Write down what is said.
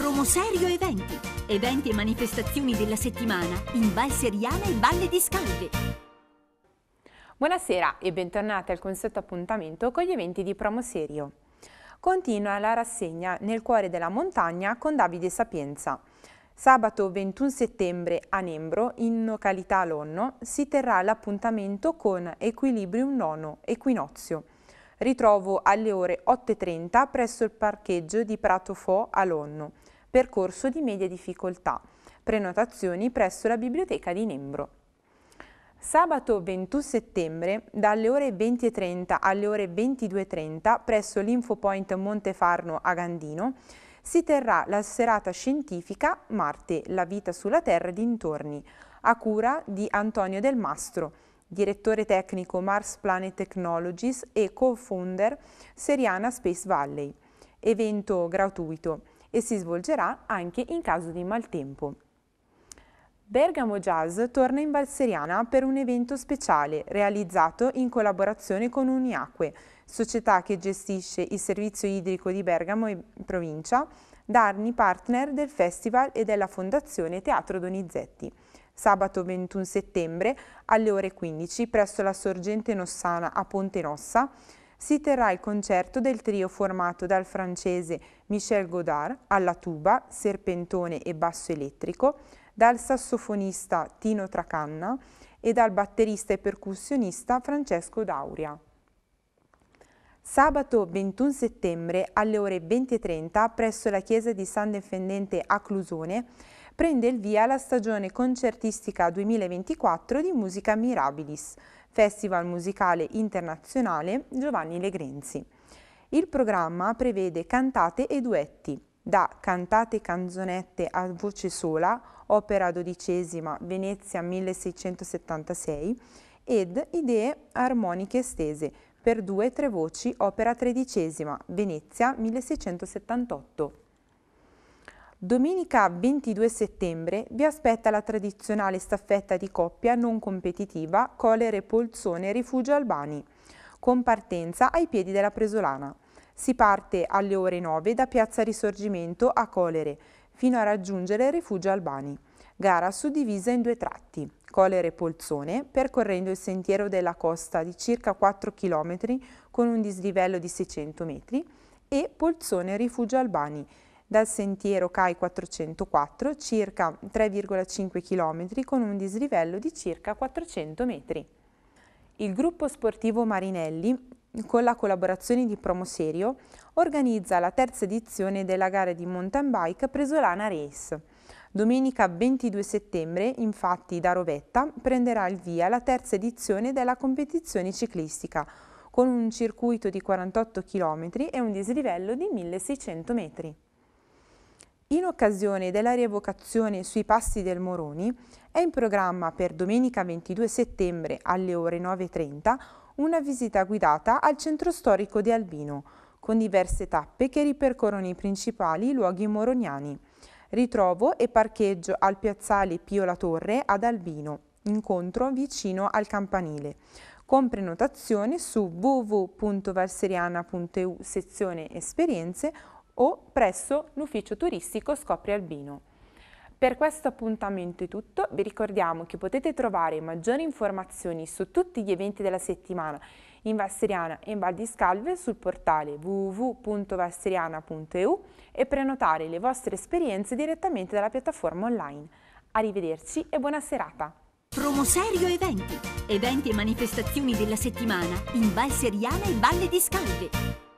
Promoserio Eventi. Eventi e manifestazioni della settimana in Val Seriana e Valle di Scalde. Buonasera e bentornati al consueto appuntamento con gli eventi di Promoserio. Continua la rassegna nel cuore della montagna con Davide Sapienza. Sabato 21 settembre a Nembro, in località Lonno, si terrà l'appuntamento con Equilibrium Nono Equinozio ritrovo alle ore 8.30 presso il parcheggio di Prato Fo a Lonno, percorso di media difficoltà, prenotazioni presso la biblioteca di Nembro. Sabato 21 settembre, dalle ore 20.30 alle ore 22.30 presso l'Infopoint Montefarno a Gandino, si terrà la serata scientifica Marte, la vita sulla Terra e dintorni, a cura di Antonio Del Mastro, direttore tecnico Mars Planet Technologies e co-founder Seriana Space Valley, evento gratuito e si svolgerà anche in caso di maltempo. Bergamo Jazz torna in Valseriana per un evento speciale realizzato in collaborazione con Uniacque, società che gestisce il servizio idrico di Bergamo e provincia, darni partner del festival e della Fondazione Teatro Donizetti. Sabato 21 settembre alle ore 15 presso la Sorgente Nossana a Ponte Nossa si terrà il concerto del trio formato dal francese Michel Godard alla tuba, serpentone e basso elettrico, dal sassofonista Tino Tracanna e dal batterista e percussionista Francesco Dauria. Sabato 21 settembre alle ore 20.30 presso la chiesa di San Defendente a Clusone prende il via la stagione concertistica 2024 di Musica Mirabilis, Festival Musicale Internazionale Giovanni Legrenzi. Il programma prevede cantate e duetti, da Cantate canzonette a voce sola, opera dodicesima Venezia 1676, ed Idee armoniche estese per due e tre voci, opera tredicesima Venezia 1678. Domenica 22 settembre vi aspetta la tradizionale staffetta di coppia non competitiva Colere Polzone Rifugio Albani, con partenza ai piedi della Presolana. Si parte alle ore 9 da Piazza Risorgimento a Colere, fino a raggiungere il rifugio Albani. Gara suddivisa in due tratti, Colere-Polzone, percorrendo il sentiero della costa di circa 4 km con un dislivello di 600 metri, e Polzone-Rifugio Albani, dal sentiero CAI 404 circa 3,5 km con un dislivello di circa 400 metri. Il gruppo sportivo Marinelli con la collaborazione di Promoserio, organizza la terza edizione della gara di mountain bike Presolana Race. Domenica 22 settembre, infatti, da Rovetta prenderà il via la terza edizione della competizione ciclistica, con un circuito di 48 km e un dislivello di 1600 metri. In occasione della rievocazione sui passi del Moroni, è in programma per domenica 22 settembre alle ore 9.30 una visita guidata al centro storico di Albino, con diverse tappe che ripercorrono i principali luoghi moroniani. Ritrovo e parcheggio al piazzale Pio La Torre ad Albino, incontro vicino al campanile, con prenotazione su www.valseriana.eu sezione esperienze o presso l'ufficio turistico Scopri Albino. Per questo appuntamento è tutto, vi ricordiamo che potete trovare maggiori informazioni su tutti gli eventi della settimana in Vasseriana e in Val di Scalve sul portale www.vasseriana.eu e prenotare le vostre esperienze direttamente dalla piattaforma online. Arrivederci e buona serata! Promoserio Eventi, eventi e manifestazioni della settimana in Val e Valle di Scalve.